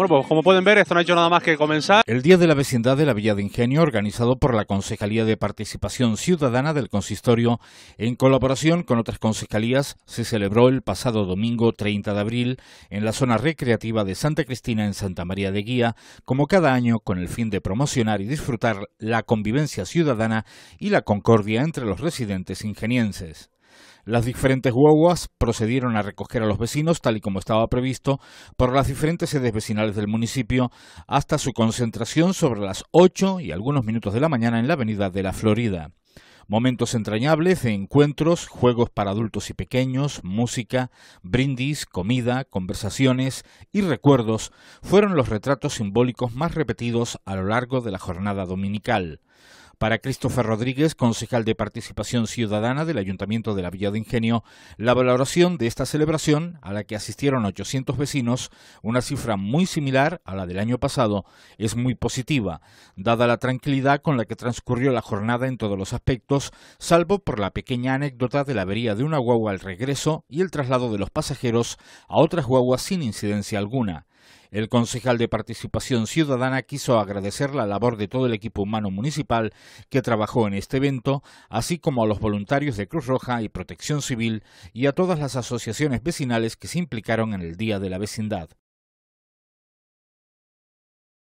Bueno, pues como pueden ver, esto no ha hecho nada más que comenzar. El Día de la Vecindad de la Villa de Ingenio, organizado por la Concejalía de Participación Ciudadana del Consistorio, en colaboración con otras concejalías, se celebró el pasado domingo 30 de abril en la zona recreativa de Santa Cristina en Santa María de Guía, como cada año con el fin de promocionar y disfrutar la convivencia ciudadana y la concordia entre los residentes ingenienses. Las diferentes guaguas procedieron a recoger a los vecinos, tal y como estaba previsto, por las diferentes sedes vecinales del municipio, hasta su concentración sobre las 8 y algunos minutos de la mañana en la Avenida de la Florida. Momentos entrañables de encuentros, juegos para adultos y pequeños, música, brindis, comida, conversaciones y recuerdos fueron los retratos simbólicos más repetidos a lo largo de la jornada dominical. Para Christopher Rodríguez, concejal de Participación Ciudadana del Ayuntamiento de la Villa de Ingenio, la valoración de esta celebración, a la que asistieron 800 vecinos, una cifra muy similar a la del año pasado, es muy positiva, dada la tranquilidad con la que transcurrió la jornada en todos los aspectos, salvo por la pequeña anécdota de la avería de una guagua al regreso y el traslado de los pasajeros a otras guaguas sin incidencia alguna. El concejal de Participación Ciudadana quiso agradecer la labor de todo el equipo humano municipal que trabajó en este evento, así como a los voluntarios de Cruz Roja y Protección Civil y a todas las asociaciones vecinales que se implicaron en el Día de la Vecindad.